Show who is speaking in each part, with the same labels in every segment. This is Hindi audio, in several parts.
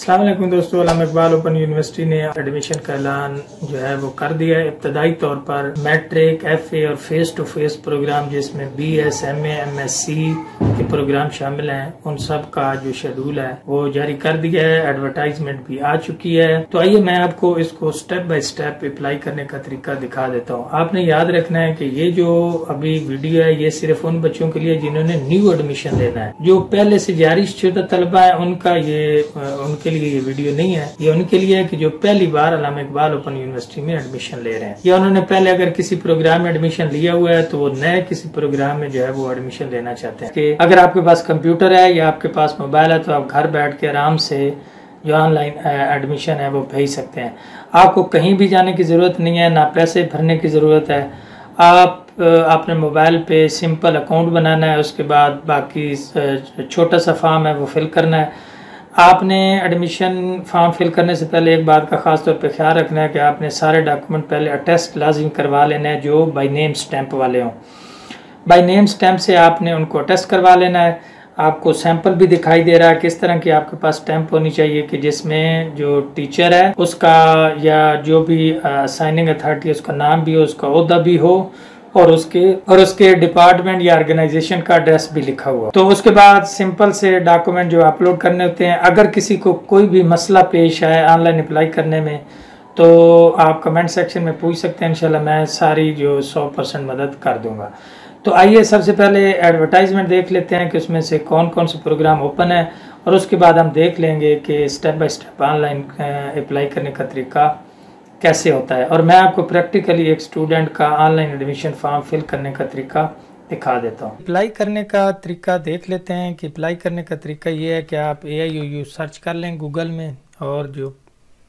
Speaker 1: अल्लाम दोस्तों अलाम इकबाल ओपन यूनिवर्सिटी ने एडमिशन का ऐलान जो है वो कर दिया है इब्तदाई तौर पर मैट्रिक एफ ए और फेस टू फेस प्रोग्राम जिसमें B S M M S C के प्रोग्राम शामिल हैं उन सब का जो शेड्यूल है वो जारी कर दिया है एडवर्टाइजमेंट भी आ चुकी है तो आइए मैं आपको इसको स्टेप बाई स्टेप अप्लाई करने का तरीका दिखा देता हूँ आपने याद रखना है की ये जो अभी वीडियो है ये सिर्फ उन बच्चों के लिए जिन्होंने न्यू एडमिशन लेना है जो पहले से जारी तलबा है उनका ये उनका के लिए ये वीडियो नहीं है ये उनके लिए है कि जो पहली बार अलामा इकबाल ओपन यूनिवर्सिटी में एडमिशन ले रहे हैं या उन्होंने पहले अगर किसी प्रोग्राम में एडमिशन लिया हुआ है तो वो नए किसी प्रोग्राम में जो है वो एडमिशन लेना चाहते हैं कि अगर आपके पास कंप्यूटर है या आपके पास मोबाइल है तो आप घर बैठ के आराम से जो ऑनलाइन एडमिशन है वो भेज सकते हैं आपको कहीं भी जाने की ज़रूरत नहीं है ना पैसे भरने की ज़रूरत है आप आपने मोबाइल पे सिंपल अकाउंट बनाना है उसके बाद बाकी छोटा सा फॉर्म है वो फिल करना है आपने एडमिशन फॉर्म फिल करने से पहले एक बात का ख़ास तौर पर ख्याल रखना है कि आपने सारे डॉक्यूमेंट पहले अटेस्ट लाजिम करवा लेना है जो बाई नेम स्टैंप वाले हों बाई नेम स्टैम्प से आपने उनको अटेस्ट करवा लेना है आपको सैंपल भी दिखाई दे रहा है किस तरह की आपके पास स्टैंप होनी चाहिए कि जिसमें जो टीचर है उसका या जो भी साइनिंग अथॉरिटी उसका नाम भी हो उसका अहदा भी हो और उसके और उसके डिपार्टमेंट या ऑर्गेनाइजेशन का एड्रेस भी लिखा हुआ तो उसके बाद सिंपल से डॉक्यूमेंट जो अपलोड करने होते हैं अगर किसी को कोई भी मसला पेश आए ऑनलाइन अप्लाई करने में तो आप कमेंट सेक्शन में पूछ सकते हैं इंशाल्लाह मैं सारी जो सौ परसेंट मदद कर दूंगा तो आइए सबसे पहले एडवर्टाइजमेंट देख लेते हैं कि उसमें से कौन कौन से प्रोग्राम ओपन है और उसके बाद हम देख लेंगे कि step by step online apply करने का तरीका कैसे होता है और मैं आपको प्रैक्टिकली एक स्टूडेंट का ऑनलाइन एडमिशन फॉर्म फिल करने का तरीका दिखा देता हूँ अप्लाई करने का तरीका देख लेते हैं कि अप्लाई करने का तरीका ये है कि आप ए आई यू सर्च कर लें गूगल में और जो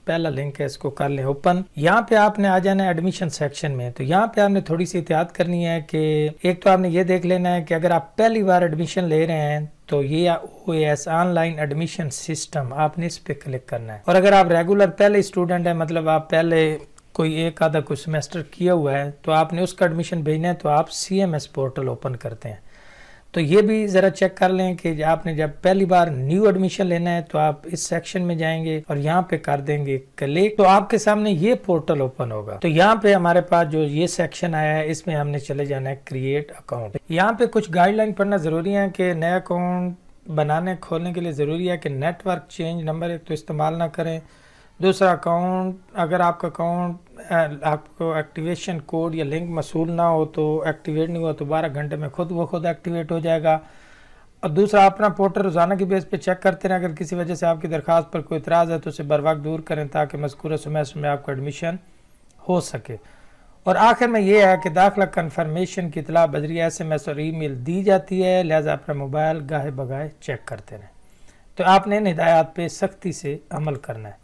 Speaker 1: पहला लिंक है इसको कर ले ओपन यहाँ पे आपने आ जाना है एडमिशन सेक्शन में तो यहाँ पे आपने थोड़ी सी एहतियात करनी है कि एक तो आपने ये देख लेना है कि अगर आप पहली बार एडमिशन ले रहे हैं तो ये O S online admission system आपने इस पे क्लिक करना है और अगर आप रेगुलर पहले स्टूडेंट है मतलब आप पहले कोई एक आधा कुछ सेमेस्टर किया हुआ है तो आपने उसका एडमिशन भेजना है तो आप C M S portal open करते हैं तो ये भी ज़रा चेक कर लें कि आपने जब पहली बार न्यू एडमिशन लेना है तो आप इस सेक्शन में जाएंगे और यहाँ पे कर देंगे क्लिक तो आपके सामने ये पोर्टल ओपन होगा तो यहाँ पे हमारे पास जो ये सेक्शन आया है इसमें हमने चले जाना है क्रिएट अकाउंट यहाँ पे कुछ गाइडलाइन पढ़ना जरूरी है कि नया अकाउंट बनाने खोलने के लिए ज़रूरी है कि नेटवर्क चेंज नंबर एक तो इस्तेमाल ना करें दूसरा अकाउंट अगर आपका अकाउंट आपको एक्टिवेशन कोड या लिंक मसूल ना हो तो एक्टिवेट नहीं हुआ तो बारह घंटे में खुद वो खुद एक्टिवेट हो जाएगा और दूसरा अपना पोर्टल रोज़ाना की बेस पे चेक करते रहें अगर किसी वजह से आपकी दरख्वास्त पर कोई इतराज़ है तो उसे बर वक्त दूर करें ताकि मजकूर सेमेस्टर में आपका एडमिशन हो सके और आखिर में यह है कि दाखिला कन्फर्मेशन की इतला बजरिया एस एम एस और ई मेल दी जाती है लिहाजा अपना मोबाइल गाहे बगाहे चेक करते रहें तो आपने इन हिदायत पर सख्ती से अमल करना है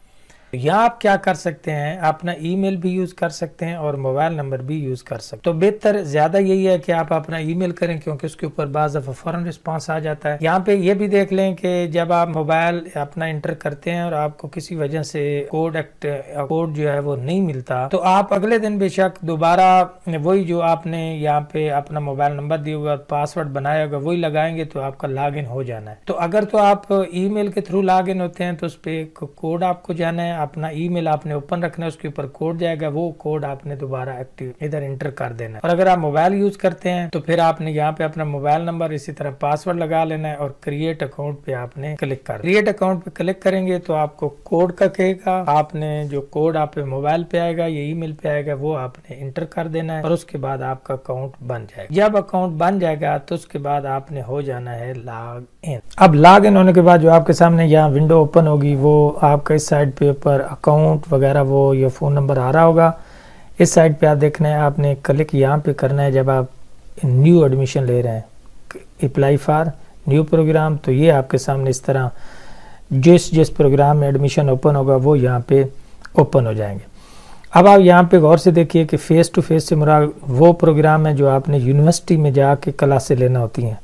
Speaker 1: या आप क्या कर सकते हैं अपना ईमेल भी यूज़ कर सकते हैं और मोबाइल नंबर भी यूज़ कर सकते तो बेहतर ज़्यादा यही है कि आप अपना ईमेल करें क्योंकि उसके ऊपर बाज़ दफ़ा फॉरन रिस्पॉन्स आ जाता है यहाँ पे ये भी देख लें कि जब आप मोबाइल अपना इंटर करते हैं और आपको किसी वजह से कोड एक्ट कोड जो है वो नहीं मिलता तो आप अगले दिन बेशक दोबारा वही जो आपने यहाँ पे अपना मोबाइल नंबर दिया होगा पासवर्ड बनाया होगा वही लगाएंगे तो आपका लॉग हो जाना है तो अगर तो आप ई के थ्रू लॉग होते हैं तो उस पर कोड आपको जाना है अपना ईमेल आपने ओपन रखना है उसके ऊपर कोड जाएगा वो कोड आपने दोबारा एक्टिव इधर इंटर कर देना और अगर आप मोबाइल यूज करते हैं तो फिर आपने यहाँ पे अपना मोबाइल नंबर इसी तरह पासवर्ड लगा लेना है और क्रिएट अकाउंट पे आपने क्लिक कर क्रिएट अकाउंट पे क्लिक करेंगे तो आपको कोड का कहेगा आपने जो कोड आप मोबाइल पे आएगा या ई पे आएगा वो आपने इंटर कर देना है और उसके बाद आपका अकाउंट बन जाएगा जब अकाउंट बन जाएगा तो उसके बाद आपने हो जाना है लॉग इन अब लॉग इन होने के बाद जो आपके सामने यहाँ विंडो ओपन होगी वो आपका इस साइड पे ओपन पर अकाउंट वगैरह वो ये फ़ोन नंबर आ रहा होगा इस साइड पे आप देखना है आपने क्लिक यहाँ पे करना है जब आप न्यू एडमिशन ले रहे हैं अप्लाई फार न्यू प्रोग्राम तो ये आपके सामने इस तरह जिस जिस प्रोग्राम में एडमिशन ओपन होगा वो यहाँ पे ओपन हो जाएंगे अब आप यहाँ पे गौर से देखिए कि फ़ेस टू फेस से मुरा वो प्रोग्राम है जो आपने यूनिवर्सिटी में जा के लेना होती हैं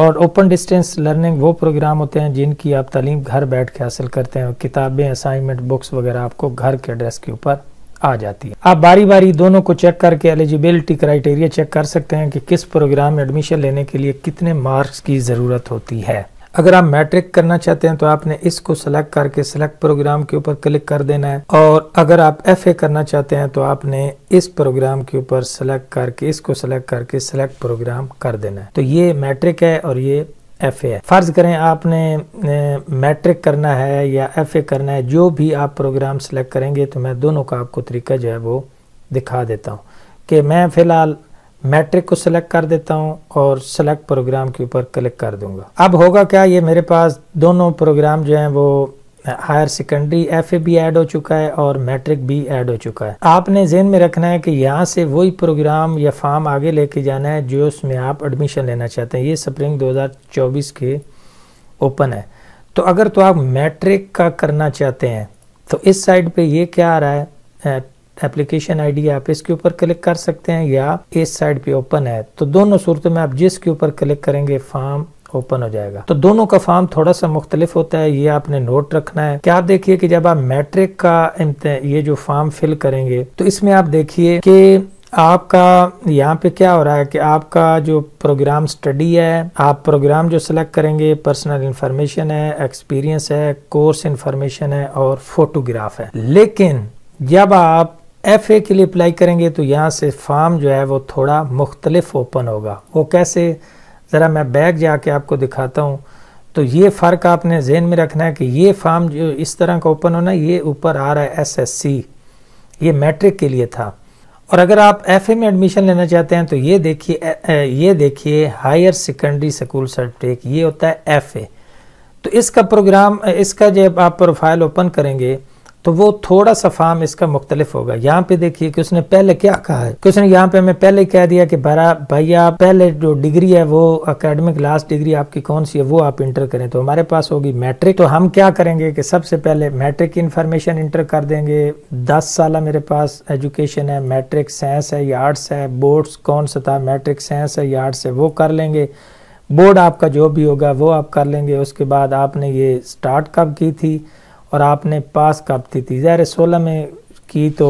Speaker 1: और ओपन डिस्टेंस लर्निंग वो प्रोग्राम होते हैं जिनकी आप तालीम घर बैठ के हासिल करते हैं किताबें असाइनमेंट बुक्स वगैरह आपको घर के एड्रेस के ऊपर आ जाती है आप बारी बारी दोनों को चेक करके एलिजिबिलिटी क्राइटेरिया चेक कर सकते हैं कि किस प्रोग्राम में एडमिशन लेने के लिए कितने मार्क्स की ज़रूरत होती है अगर आप मैट्रिक करना चाहते हैं तो आपने इसको सेलेक्ट करके सेलेक्ट प्रोग्राम के ऊपर क्लिक कर देना है और अगर आप एफ करना चाहते हैं तो आपने इस प्रोग्राम के ऊपर सेलेक्ट करके इसको सेलेक्ट करके सेलेक्ट प्रोग्राम कर देना है तो ये मैट्रिक है और ये एफ ए फर्ज करें आपने मैट्रिक करना है या एफ ए करना है जो भी आप प्रोग्राम सेलेक्ट करेंगे तो मैं दोनों का आपको तरीका जो है वो दिखा देता हूँ कि मैं फ़िलहाल मैट्रिक को सिलेक्ट कर देता हूँ और सेलेक्ट प्रोग्राम के ऊपर क्लिक कर दूंगा अब होगा क्या ये मेरे पास दोनों प्रोग्राम जो हैं वो हायर सेकेंडरी एफ ए भी ऐड हो चुका है और मैट्रिक भी ऐड हो चुका है आपने जेन में रखना है कि यहाँ से वही प्रोग्राम या फॉर्म आगे लेके जाना है जो उसमें आप एडमिशन लेना चाहते हैं ये स्प्रिंग 2024 के ओपन है तो अगर तो आप मैट्रिक का करना चाहते हैं तो इस साइड पे ये क्या आ रहा है एप्लीकेशन आईडी आप इसके ऊपर क्लिक कर सकते हैं या इस साइड पे ओपन है तो दोनों सूरतों में आप जिसके ऊपर क्लिक करेंगे फॉर्म ओपन हो जाएगा तो दोनों का फॉर्म थोड़ा सा मुख्तलिफ होता है ये आपने नोट रखना है क्या आप देखिए कि जब आप मैट्रिक का ये जो फॉर्म फिल करेंगे तो इसमें आप देखिए कि आपका यहाँ पे क्या हो रहा है कि आपका जो प्रोग्राम स्टडी है आप प्रोग्राम जो सिलेक्ट करेंगे पर्सनल इंफॉर्मेशन है एक्सपीरियंस है कोर्स इंफॉर्मेशन है और फोटोग्राफ है लेकिन जब आप एफ ए के लिए अप्लाई करेंगे तो यहाँ से फार्म जो है वो थोड़ा मुख्तलिफ ओपन होगा वो कैसे ज़रा मैं बैग जा के आपको दिखाता हूँ तो ये फ़र्क आपने जहन में रखना है कि ये फार्म जो इस तरह का ओपन होना ये ऊपर आ रहा है एस एस सी ये मैट्रिक के लिए था और अगर आप एफ ए में एडमिशन लेना चाहते हैं तो ये देखिए ये देखिए हायर सेकेंडरी स्कूल सर्टिफिकेट ये होता है एफ ए तो इसका प्रोग्राम इसका जब आप प्रोफाइल ओपन करेंगे तो वो थोड़ा सा फार्म इसका मुख्तलिफ होगा यहाँ पे देखिए कि उसने पहले क्या कहा है कि उसने यहाँ पे हमें पहले कह दिया कि भरा भैया पहले जो डिग्री है वो अकेडमिक लास्ट डिग्री आपकी कौन सी है वो आप इंटर करें तो हमारे पास होगी मैट्रिक तो हम क्या करेंगे कि सबसे पहले मैट्रिक की इन्फॉर्मेशन इंटर कर देंगे दस साल मेरे पास एजुकेशन है मैट्रिक साइंस है या आर्ट्स है बोर्ड्स कौन सा था मैट्रिक साइंस है या आर्ट्स है वो कर लेंगे बोर्ड आपका जो भी होगा वो आप कर लेंगे उसके बाद आपने ये स्टार्ट कब की थी और आपने पास कब थी थी ज़ाहिर सोलह में की तो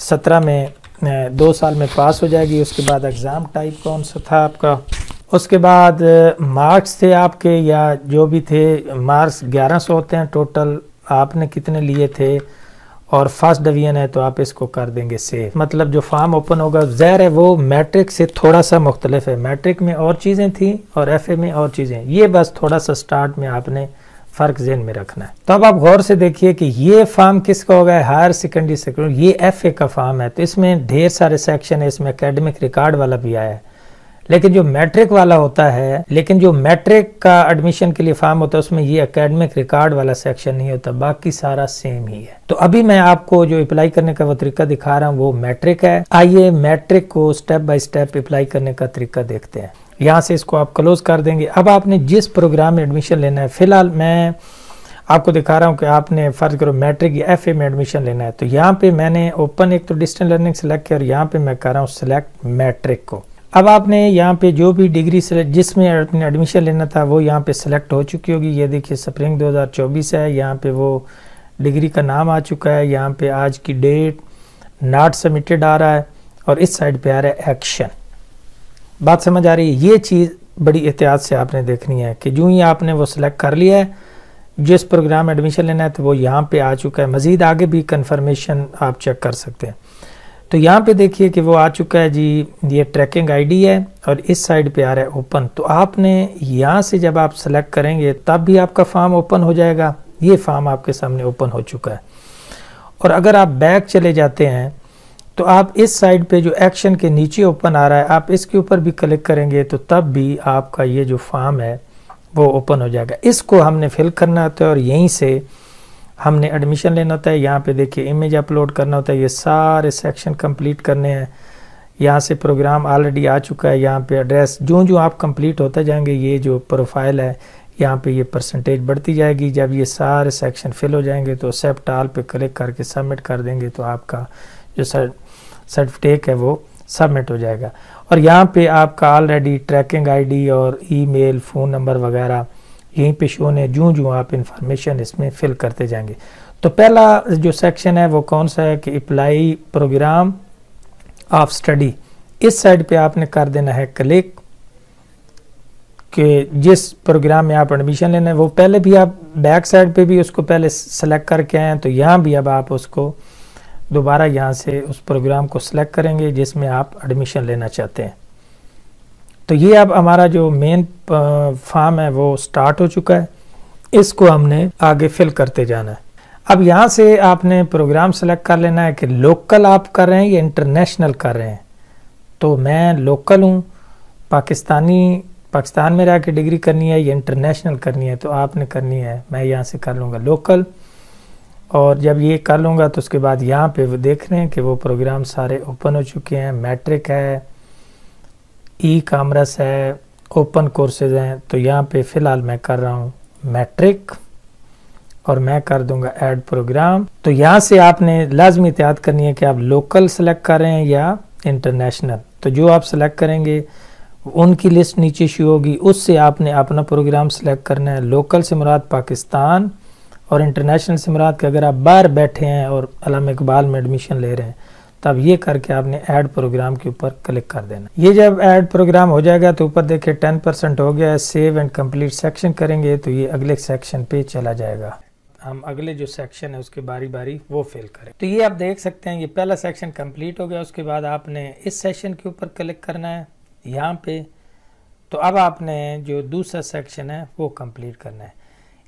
Speaker 1: सत्रह में दो साल में पास हो जाएगी उसके बाद एग्ज़ाम टाइप कौन सा था आपका उसके बाद मार्क्स थे आपके या जो भी थे मार्क्स ग्यारह सौ होते हैं टोटल आपने कितने लिए थे और फर्स्ट डिवीजन है तो आप इसको कर देंगे सेफ मतलब जो फार्म ओपन होगा जहर है वो मैट्रिक से थोड़ा सा मुख्तलिफ है मैट्रिक में और चीज़ें थी और एफ में और चीज़ें ये बस थोड़ा सा स्टार्ट में आपने फ़र्क जेन में रखना है तो अब आप गौर से देखिए कि ये फार्म किसका हो गया हायर सेकेंडरी सेकेंडरी ये एफ ए का फार्म है तो इसमें ढेर सारे सेक्शन है इसमें अकेडमिक रिकॉर्ड वाला भी आया है लेकिन जो मैट्रिक वाला होता है लेकिन जो मैट्रिक का एडमिशन के लिए फॉर्म होता है उसमें ये अकेडमिक रिकॉर्ड वाला सेक्शन नहीं होता बाकी सारा सेम ही है तो अभी मैं आपको जो अप्लाई करने का वो तरीका दिखा रहा हूँ वो मैट्रिक है आइए मैट्रिक को स्टेप बाय स्टेप अप्लाई करने का तरीका देखते हैं यहाँ से इसको आप क्लोज़ कर देंगे अब आपने जिस प्रोग्राम में एडमिशन लेना है फ़िलहाल मैं आपको दिखा रहा हूँ कि आपने फ़र्ज़ करो मैट्रिक या एफ में एडमिशन लेना है तो यहाँ पे मैंने ओपन एक तो डिस्टेंस लर्निंग सेलेक्ट किया और यहाँ पे मैं कर रहा हूँ सिलेक्ट मैट्रिक को अब आपने यहाँ पे जो भी डिग्री सेलेक्ट जिसमें आपने एडमिशन लेना था वो यहाँ पे सेलेक्ट हो चुकी होगी ये देखिए स्प्रिंग 2024 है यहाँ पे वो डिग्री का नाम आ चुका है यहाँ पे आज की डेट नॉट सबमिटेड आ रहा है और इस साइड पे आ रहा है एक्शन बात समझ आ रही है ये चीज़ बड़ी एहतियात से आपने देखनी है कि जूँ ही आपने वो सिलेक्ट कर लिया है जिस प्रोग्राम एडमिशन लेना है तो वो यहाँ पे आ चुका है मज़ीद आगे भी कंफर्मेशन आप चेक कर सकते हैं तो यहाँ पे देखिए कि वो आ चुका है जी ये ट्रैकिंग आईडी है और इस साइड पे आ रहा है ओपन तो आपने यहाँ से जब आप सेलेक्ट करेंगे तब भी आपका फार्म ओपन हो जाएगा ये फार्म आपके सामने ओपन हो चुका है और अगर आप बैक चले जाते हैं तो आप इस साइड पे जो एक्शन के नीचे ओपन आ रहा है आप इसके ऊपर भी क्लिक करेंगे तो तब भी आपका ये जो फॉर्म है वो ओपन हो जाएगा इसको हमने फिल करना होता है और यहीं से हमने एडमिशन लेना होता है यहाँ पे देखिए इमेज अपलोड करना होता है ये सारे सेक्शन कंप्लीट करने हैं यहाँ से प्रोग्राम ऑलरेडी आ चुका है यहाँ पे एड्रेस जो जो आप कंप्लीट होता जाएंगे ये जो प्रोफाइल है यहाँ पे ये परसेंटेज बढ़ती जाएगी जब ये सारे सेक्शन फिल हो जाएंगे तो सेप्ट आल पे क्लिक करके सबमिट कर देंगे तो आपका जो सर सर्टिफिकेट है वो सबमिट हो जाएगा और यहाँ पे आपका ऑलरेडी ट्रैकिंग आईडी और ईमेल फ़ोन नंबर वगैरह यहीं पे शो ने जूँ जूँ आप इंफॉर्मेशन इसमें फिल करते जाएंगे तो पहला जो सेक्शन है वो कौन सा है कि अप्लाई प्रोग्राम ऑफ स्टडी इस साइड पे आपने कर देना है क्लिक कि जिस प्रोग्राम में आप एडमिशन लेना है वो पहले भी आप बैक साइड पे भी उसको पहले सेलेक्ट करके आए हैं तो यहाँ भी अब आप उसको दोबारा यहाँ से उस प्रोग्राम को सिलेक्ट करेंगे जिसमें आप एडमिशन लेना चाहते हैं तो ये अब हमारा जो मेन फॉर्म है वो स्टार्ट हो चुका है इसको हमने आगे फिल करते जाना है अब यहाँ से आपने प्रोग्राम सेलेक्ट कर लेना है कि लोकल आप कर रहे हैं या इंटरनेशनल कर रहे हैं तो मैं लोकल हूँ पाकिस्तानी पाकिस्तान में रह के डिग्री करनी है या इंटरनेशनल करनी है तो आपने करनी है मैं यहाँ से कर लूँगा लोकल और जब ये कर लूँगा तो उसके बाद यहाँ पे वो देख रहे हैं कि वो प्रोग्राम सारे ओपन हो चुके हैं मैट्रिक है ई कामर्स है ओपन कोर्सेज हैं तो यहाँ पे फ़िलहाल मैं कर रहा हूँ मैट्रिक और मैं कर दूंगा ऐड प्रोग्राम तो यहाँ से आपने लाजमी एहतियात तो करनी है कि आप लोकल सेलेक्ट कर रहे हैं या इंटरनेशनल तो जो आप सेलेक्ट करेंगे उनकी लिस्ट नीचे शुरू होगी उससे आपने अपना प्रोग्राम सेलेक्ट करना है लोकल से मुराद पाकिस्तान और इंटरनेशनल से मुराद अगर आप बाहर बैठे हैं और अलाम इकबाल में एडमिशन ले रहे हैं तब ये करके आपने ऐड प्रोग्राम के ऊपर क्लिक कर देना ये जब ऐड प्रोग्राम हो जाएगा तो ऊपर देखिए टेन परसेंट हो गया है सेव एंड कंप्लीट सेक्शन करेंगे तो ये अगले सेक्शन पे चला जाएगा हम अगले जो सेक्शन है उसके बारी बारी वो फिल करें तो ये आप देख सकते हैं ये पहला सेक्शन कम्प्लीट हो गया उसके बाद आपने इस सेक्शन के ऊपर क्लिक करना है यहाँ पे तो अब आपने जो दूसरा सेक्शन है वो कम्प्लीट करना है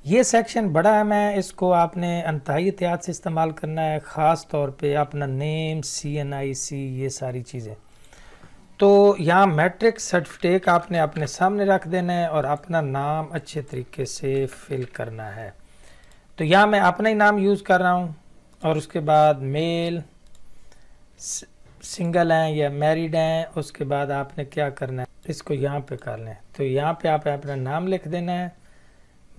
Speaker 1: ये सेक्शन बड़ा है मैं इसको आपने अनतहाई एहतियात से इस्तेमाल करना है ख़ास तौर पे अपना नेम सी एन आई सी ये सारी चीज़ें तो यहाँ मैट्रिक सर्टिफिकेट आपने अपने सामने रख देना है और अपना नाम अच्छे तरीके से फिल करना है तो यहाँ मैं अपना ही नाम यूज़ कर रहा हूँ और उसके बाद मेल सिंगल हैं या मैरिड हैं उसके बाद आपने क्या करना है इसको यहाँ पे कर लें तो यहाँ पे आप अपना नाम लिख देना है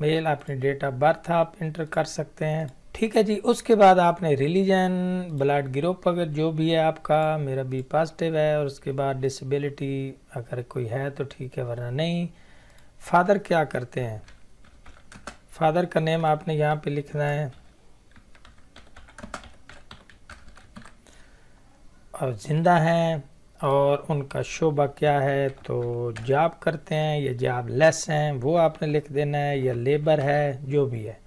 Speaker 1: मेल अपनी डेट ऑफ बर्थ आप इंटर कर सकते हैं ठीक है जी उसके बाद आपने रिलीजन ब्लड ग्रुप अगर जो भी है आपका मेरा बी पॉजिटिव है और उसके बाद डिसेबिलिटी अगर कोई है तो ठीक है वरना नहीं फादर क्या करते हैं फादर का नेम आपने यहाँ पे लिखना है और ज़िंदा हैं और उनका शोबा क्या है तो जॉब करते हैं या जॉब लेस हैं वो आपने लिख देना है या लेबर है जो भी है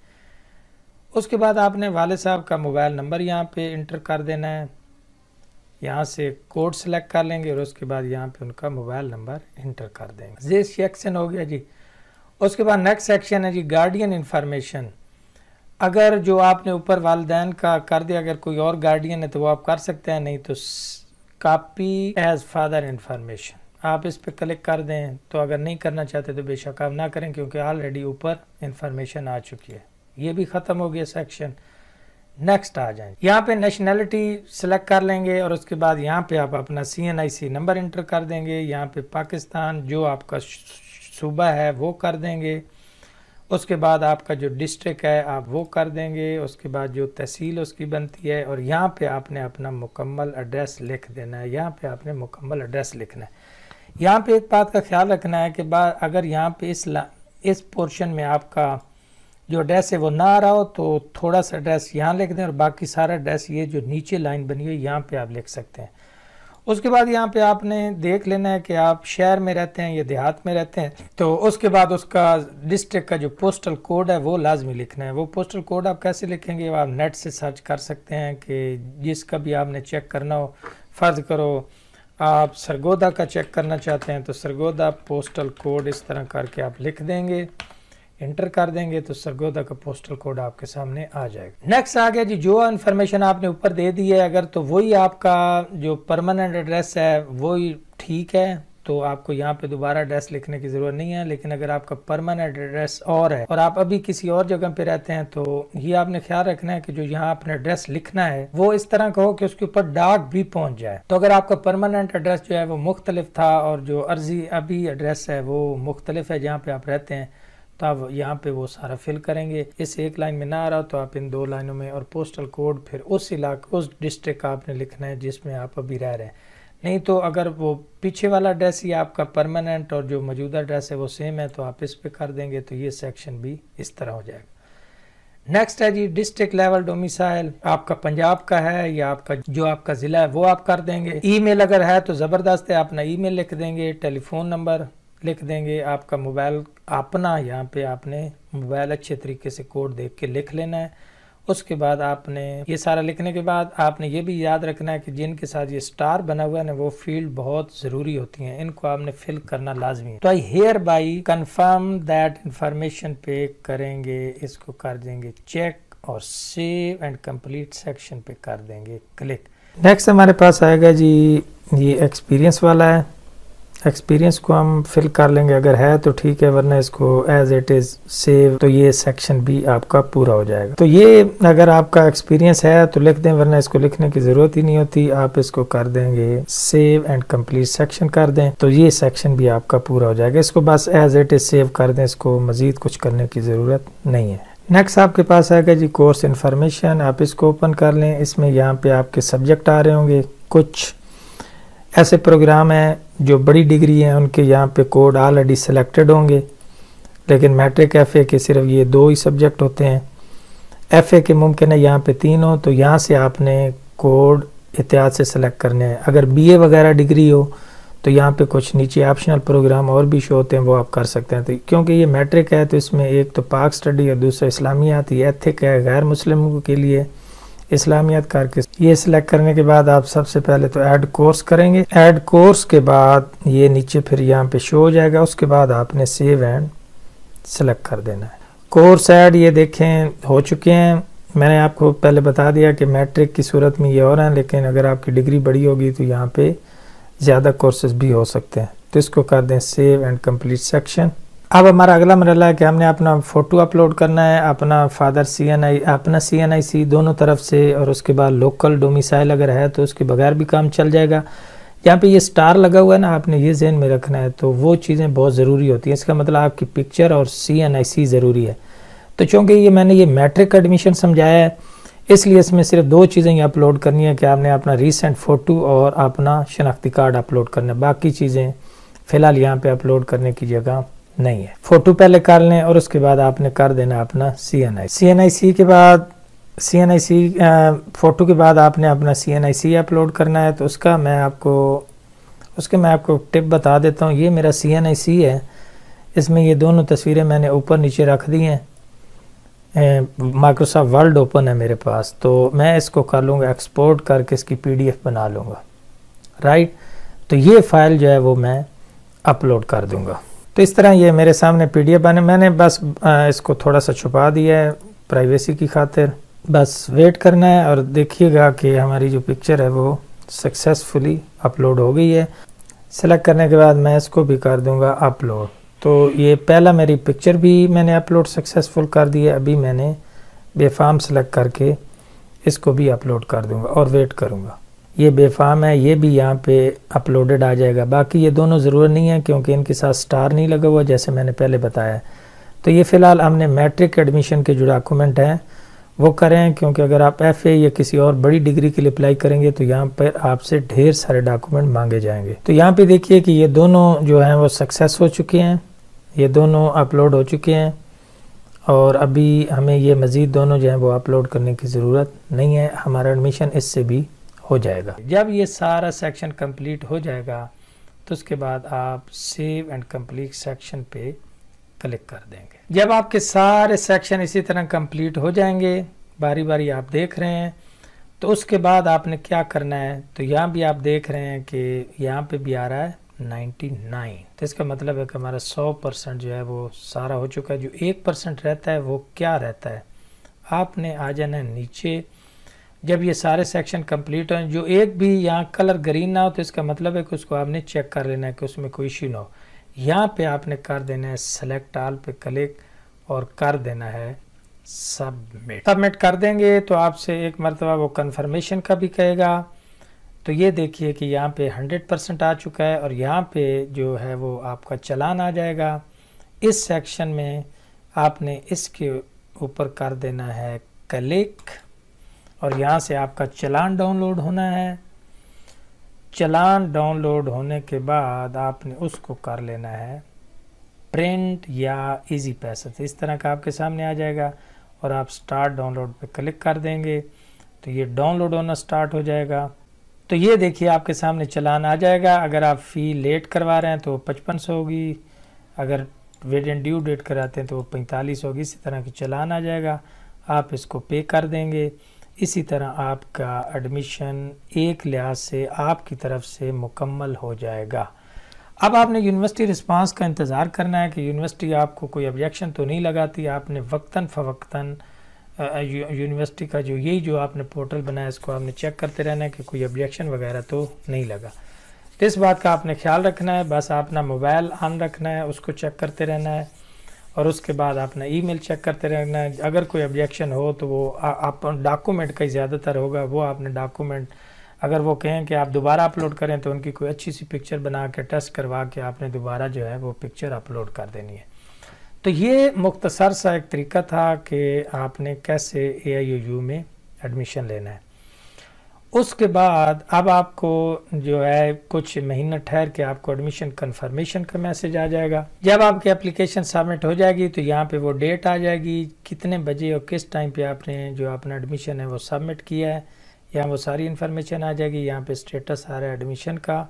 Speaker 1: उसके बाद आपने वाले साहब का मोबाइल नंबर यहाँ पे इंटर कर देना है यहाँ से कोड सेलेक्ट कर लेंगे और उसके बाद यहाँ पे उनका मोबाइल नंबर इंटर कर देंगे ये सेक्शन हो गया जी उसके बाद नेक्स्ट सेक्शन है जी गार्डियन इन्फॉर्मेशन अगर जो आपने ऊपर वालदेन का कर दिया अगर कोई और गार्डियन है तो वो आप कर सकते हैं नहीं तो कापी एज फादर इंफॉर्मेशन आप इस पर क्लिक कर दें तो अगर नहीं करना चाहते तो बेशक आप ना करें क्योंकि ऑलरेडी ऊपर इंफॉर्मेशन आ चुकी है ये भी ख़त्म हो गया सेक्शन नेक्स्ट आ जाए यहाँ पे नेशनैलिटी सेलेक्ट कर लेंगे और उसके बाद यहाँ पे आप अपना C N I C number enter कर देंगे यहाँ पे पाकिस्तान जो आपका सूबा है वो कर देंगे उसके बाद आपका जो डिस्ट्रिक्ट है आप वो कर देंगे उसके बाद जो तहसील उसकी बनती है और यहाँ पे आपने अपना मुकम्मल एड्रेस लिख देना है यहाँ पे आपने मुकम्मल एड्रेस लिखना है यहाँ पे एक बात का ख्याल रखना है कि बाद अगर यहाँ पे इस ला, इस पोर्शन में आपका जो एड्रेस है वो ना आ रहा हो तो थोड़ा सा एड्रेस यहाँ लिख दें और बाकी सारा एड्रेस ये जो नीचे लाइन बनी हुई यहाँ पर आप लिख सकते हैं उसके बाद यहाँ पे आपने देख लेना है कि आप शहर में रहते हैं या देहात में रहते हैं तो उसके बाद उसका डिस्ट्रिक्ट का जो पोस्टल कोड है वो लाजमी लिखना है वो पोस्टल कोड आप कैसे लिखेंगे आप नेट से सर्च कर सकते हैं कि जिसका भी आपने चेक करना हो फ़र्ज़ करो आप सरगोदा का चेक करना चाहते हैं तो सरगोदा पोस्टल कोड इस तरह करके आप लिख देंगे एंटर कर देंगे तो सरगोदा का पोस्टल कोड आपके सामने आ जाएगा नेक्स्ट आ गया जी जो इन्फॉर्मेशन आपने ऊपर दे दी है अगर तो वही आपका जो परमानेंट एड्रेस है वही ठीक है तो आपको यहाँ पे दोबारा एड्रेस लिखने की ज़रूरत नहीं है लेकिन अगर आपका परमानेंट एड्रेस और है और आप अभी किसी और जगह पे रहते हैं तो ये आपने ख्याल रखना है कि जो यहाँ आपने एड्रेस लिखना है वो इस तरह का हो कि उसके ऊपर डाक भी पहुंच जाए तो अगर आपका परमानेंट एड्रेस जो है वो मुख्तलिफ था और जो अर्जी अभी एड्रेस है वो मुख्तलिफ है जहाँ पे आप रहते हैं तो आप यहाँ पे वो सारा फिल करेंगे इस एक लाइन में ना आ रहा तो आप इन दो लाइनों में और पोस्टल कोड फिर उस इलाके उस डिस्ट्रिक्ट का आपने लिखना है जिसमें आप अभी रह रहे हैं नहीं तो अगर वो पीछे वाला ड्रेस ही आपका परमानेंट और जो मौजूदा ड्रेस है वो सेम है तो आप इस पर कर देंगे तो ये सेक्शन भी इस तरह हो जाएगा नेक्स्ट है जी डिस्ट्रिक्ट लेवल डोमिसाइल आपका पंजाब का है या आपका जो आपका ज़िला है वो आप कर देंगे ईमेल अगर है तो ज़बरदस्त है अपना ईमेल लिख देंगे टेलीफोन नंबर लिख देंगे आपका मोबाइल अपना यहाँ पे आपने मोबाइल अच्छे तरीके से कोड देख के लिख लेना है उसके बाद आपने ये सारा लिखने के बाद आपने ये भी याद रखना है कि जिनके साथ ये स्टार बना हुआ है ना वो फील्ड बहुत ज़रूरी होती हैं इनको आपने फिल करना लाजमी है तो I hereby confirm that information पे करेंगे इसको कर देंगे चेक और सेव एंड कंप्लीट सेक्शन पे कर देंगे क्लिक नेक्स्ट हमारे पास आएगा जी ये एक्सपीरियंस वाला है एक्सपीरियंस को हम फिल कर लेंगे अगर है तो ठीक है वरना इसको एज इट इज़ सेव तो ये सेक्शन भी आपका पूरा हो जाएगा तो ये अगर आपका एक्सपीरियंस है तो लिख दें वरना इसको लिखने की ज़रूरत ही नहीं होती आप इसको कर देंगे सेव एंड कंप्लीट सेक्शन कर दें तो ये सेक्शन भी आपका पूरा हो जाएगा इसको बस एज इट इज़ सेव कर दें इसको मज़ीद कुछ करने की ज़रूरत नहीं है नेक्स्ट आपके पास आएगा जी कोर्स इन्फॉर्मेशन आप इसको ओपन कर लें इसमें यहाँ पे आपके सब्जेक्ट आ रहे होंगे कुछ ऐसे प्रोग्राम हैं जो बड़ी डिग्री हैं उनके यहाँ पे कोड ऑलरेडी सिलेक्टेड होंगे लेकिन मैट्रिक एफ़ के सिर्फ ये दो ही सब्जेक्ट होते हैं एफ़ के मुमकिन है यहाँ पे तीन हो तो यहाँ से आपने कोड एहतियात से सेलेक्ट करने हैं अगर बीए वगैरह डिग्री हो तो यहाँ पे कुछ नीचे ऑप्शनल प्रोग्राम और भी शो होते हैं वो आप कर सकते हैं तो क्योंकि ये मैट्रिक है तो इसमें एक तो पाक स्टडी और दूसरा इस्लामियात तो ये एथिक है गैर मुस्लिमों के लिए इस्लामियत कारकिस ये सिलेक्ट करने के बाद आप सबसे पहले तो ऐड कोर्स करेंगे ऐड कोर्स के बाद ये नीचे फिर यहाँ पे शो हो जाएगा उसके बाद आपने सेव एंड सेलेक्ट कर देना है कोर्स ऐड ये देखें हो चुके हैं मैंने आपको पहले बता दिया कि मैट्रिक की सूरत में ये हो रहा है लेकिन अगर आपकी डिग्री बड़ी होगी तो यहाँ पे ज़्यादा कोर्सेज भी हो सकते हैं तो इसको कर दें सेव एंड कंप्लीट सेक्शन अब हमारा अगला मरला है कि हमने अपना फ़ोटो अपलोड करना है अपना फादर सी एन आई अपना सी एन आई सी दोनों तरफ से और उसके बाद लोकल डोमिसाइल अगर है तो उसके बगैर भी काम चल जाएगा यहाँ पे ये स्टार लगा हुआ है ना आपने ये जहन में रखना है तो वो चीज़ें बहुत ज़रूरी होती हैं इसका मतलब आपकी पिक्चर और सी एन आई सी ज़रूरी है तो चूँकि ये मैंने ये मैट्रिक एडमिशन समझाया है इसलिए इसमें सिर्फ दो चीज़ें ये अपलोड करनी है कि आपने अपना रिसेंट फ़ोटो और अपना शनाख्ती कार्ड अपलोड करना है बाकी चीज़ें फ़िलहाल यहाँ पर अपलोड करने की जगह नहीं है फोटो पहले कर लें और उसके बाद आपने कर देना अपना C N I C N I सी के बाद सी एन आई सी फ़ोटो के बाद आपने अपना C N I C upload करना है तो उसका मैं आपको उसके मैं आपको टिप बता देता हूँ ये मेरा सी एन आई सी है इसमें ये दोनों तस्वीरें मैंने ऊपर नीचे रख दी हैं माइक्रोसॉफ्ट वर्ल्ड ओपन है मेरे पास तो मैं इसको कर लूँगा एक्सपोर्ट करके इसकी पीडीएफ बना लूँगा राइट तो ये फ़ाइल जो है वो मैं अपलोड कर दूँगा तो इस तरह ये मेरे सामने पी डी एफ बने मैंने बस इसको थोड़ा सा छुपा दिया है प्राइवेसी की खातिर बस वेट करना है और देखिएगा कि हमारी जो पिक्चर है वो सक्सेसफुली अपलोड हो गई है सेलेक्ट करने के बाद मैं इसको भी कर दूंगा अपलोड तो ये पहला मेरी पिक्चर भी मैंने अपलोड सक्सेसफुल कर दी है अभी मैंने बेफाम सेलेक्ट करके इसको भी अपलोड कर दूंगा और वेट करूंगा ये बेफाम है ये भी यहाँ पे अपलोडेड आ जाएगा बाकी ये दोनों ज़रूर नहीं है क्योंकि इनके साथ स्टार नहीं लगा हुआ जैसे मैंने पहले बताया तो ये फ़िलहाल हमने मैट्रिक एडमिशन के जो डॉक्यूमेंट हैं वो करें क्योंकि अगर आप एफ या किसी और बड़ी डिग्री के लिए अप्लाई करेंगे तो यहाँ पर आपसे ढेर सारे डॉक्यूमेंट मांगे जाएंगे तो यहाँ पे देखिए कि ये दोनों जो हैं वो सक्सेस हो चुके हैं ये दोनों अपलोड हो चुके हैं और अभी हमें ये मज़ीद दोनों जो हैं वो अपलोड करने की ज़रूरत नहीं है हमारा एडमिशन इससे भी हो जाएगा जब ये सारा सेक्शन कंप्लीट हो जाएगा तो उसके बाद आप सेव एंड कंप्लीट सेक्शन पे क्लिक कर देंगे जब आपके सारे सेक्शन इसी तरह कंप्लीट हो जाएंगे बारी बारी आप देख रहे हैं तो उसके बाद आपने क्या करना है तो यहाँ भी आप देख रहे हैं कि यहाँ पे भी आ रहा है 99 तो इसका मतलब है कि हमारा 100 परसेंट जो है वो सारा हो चुका है जो एक परसेंट रहता है वो क्या रहता है आपने आ जाना है नीचे जब ये सारे सेक्शन कंप्लीट हों जो एक भी यहाँ कलर ग्रीन ना हो तो इसका मतलब है कि उसको आपने चेक कर लेना है कि उसमें कोई इश्यू ना हो यहाँ पे आपने कर देना है सेलेक्ट आल पे क्लिक और कर देना है सबमिट सबमिट कर देंगे तो आपसे एक मरतबा वो कंफर्मेशन का भी कहेगा तो ये देखिए कि यहाँ पे 100 परसेंट आ चुका है और यहाँ पे जो है वो आपका चलान आ जाएगा इस सेक्शन में आपने इसके ऊपर कर देना है क्लिक और यहाँ से आपका चलान डाउनलोड होना है चलान डाउनलोड होने के बाद आपने उसको कर लेना है प्रिंट या इजी पैसा तो इस तरह का आपके सामने आ जाएगा और आप स्टार्ट डाउनलोड पे क्लिक कर देंगे तो ये डाउनलोड होना स्टार्ट हो जाएगा तो ये देखिए आपके सामने चलान आ जाएगा अगर आप फ़ी लेट करवा रहे हैं तो पचपन सौ होगी अगर वेड एंड ड्यू डेट कराते हैं तो वो पैंतालीस होगी इसी तरह की चलान आ जाएगा आप इसको पे कर देंगे इसी तरह आपका एडमिशन एक लिहाज से आपकी तरफ से मुकम्मल हो जाएगा अब आपने यूनिवर्सिटी रिस्पांस का इंतज़ार करना है कि यूनिवर्सिटी आपको कोई ऑब्जेक्शन तो नहीं लगाती आपने वक्ता फवक्तन यूनिवर्सिटी का जो यही जो आपने पोर्टल बनाया इसको आपने चेक करते रहना है कि कोई ऑब्जेक्शन वगैरह तो नहीं लगा इस बात का आपने ख्याल रखना है बस अपना मोबाइल ऑन रखना है उसको चेक करते रहना है और उसके बाद आपने ईमेल चेक करते रहना है अगर कोई ऑब्जेक्शन हो तो वो आप डॉक्यूमेंट का ज़्यादातर होगा वो आपने डॉक्यूमेंट अगर वो कहें कि आप दोबारा अपलोड करें तो उनकी कोई अच्छी सी पिक्चर बना के टेस्ट करवा के आपने दोबारा जो है वो पिक्चर अपलोड कर देनी है तो ये मुख्तसर सा एक तरीका था कि आपने कैसे ए आई यू में एडमिशन लेना है उसके बाद अब आपको जो है कुछ महीना ठहर के आपको एडमिशन कंफर्मेशन का मैसेज आ जाएगा जब आपकी एप्लीकेशन सबमिट हो जाएगी तो यहाँ पे वो डेट आ जाएगी कितने बजे और किस टाइम पे आपने जो अपना एडमिशन है वो सबमिट किया है यहाँ वो सारी इन्फॉर्मेशन आ जाएगी यहाँ पे स्टेटस आ रहा है एडमिशन का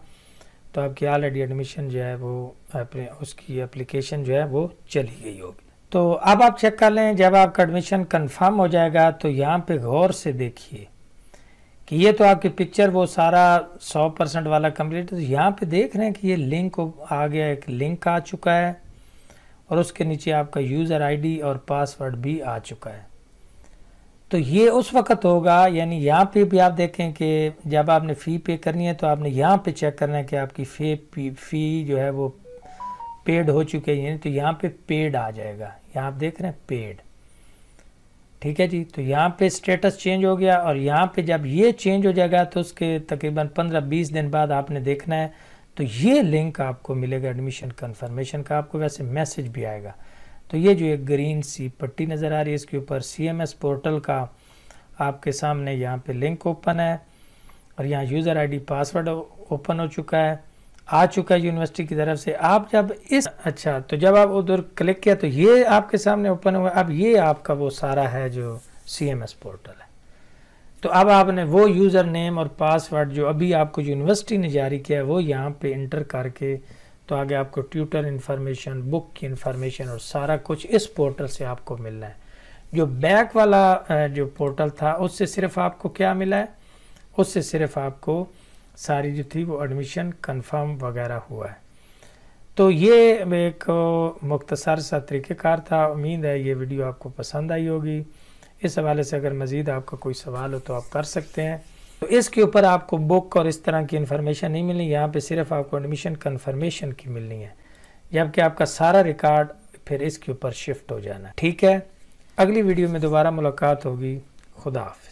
Speaker 1: तो आपकी ऑलरेडी एडमिशन जो है वो उसकी एप्लीकेशन जो है वो चली गई होगी तो अब आप चेक कर लें जब आपका एडमिशन कन्फर्म हो जाएगा तो यहाँ पे गौर से देखिए कि ये तो आपकी पिक्चर वो सारा 100 परसेंट वाला कंप्लीट है तो यहाँ पे देख रहे हैं कि ये लिंक आ गया एक लिंक आ चुका है और उसके नीचे आपका यूज़र आईडी और पासवर्ड भी आ चुका है तो ये उस वक्त होगा यानी यहाँ पे भी आप देखें कि जब आपने फ़ी पे करनी है तो आपने यहाँ पे चेक करना है कि आपकी फी फ़ी जो है वो पेड हो चुकी है तो यहाँ पे पेड आ जाएगा यहाँ आप देख रहे हैं पेड ठीक है जी तो यहाँ पे स्टेटस चेंज हो गया और यहाँ पे जब ये चेंज हो जाएगा तो उसके तकरीबन 15-20 दिन बाद आपने देखना है तो ये लिंक आपको मिलेगा एडमिशन कंफर्मेशन का आपको वैसे मैसेज भी आएगा तो ये जो एक ग्रीन सी पट्टी नज़र आ रही है इसके ऊपर सीएमएस पोर्टल का आपके सामने यहाँ पे लिंक ओपन है और यहाँ यूज़र आईडी पासवर्ड ओपन हो चुका है आ चुका है यूनिवर्सिटी की तरफ से आप जब इस अच्छा तो जब आप उधर क्लिक किया तो ये आपके सामने ओपन हुआ अब ये आपका वो सारा है जो सी एम एस पोर्टल है तो अब आपने वो यूज़र नेम और पासवर्ड जो अभी आपको यूनिवर्सिटी ने जारी किया है वो यहाँ पे इंटर करके तो आगे आपको ट्यूटर इन्फॉर्मेशन बुक की इन्फॉर्मेशन और सारा कुछ इस पोर्टल से आपको मिलना है जो बैक वाला जो पोर्टल था उससे सिर्फ आपको क्या मिला है उससे सिर्फ आपको सारी जो थी वो एडमिशन कंफर्म वगैरह हुआ है तो ये एक मुख्तसर सा तरीक़ेकार था उम्मीद है ये वीडियो आपको पसंद आई होगी इस हवाले से अगर मज़ीद आपका कोई सवाल हो तो आप कर सकते हैं तो इसके ऊपर आपको बुक और इस तरह की इन्फॉर्मेशन नहीं मिलनी यहाँ पे सिर्फ आपको एडमिशन कन्फर्मेशन की मिलनी है जबकि आपका सारा रिकॉर्ड फिर इसके ऊपर शिफ्ट हो जाना ठीक है अगली वीडियो में दोबारा मुलाकात होगी खुदा हाफ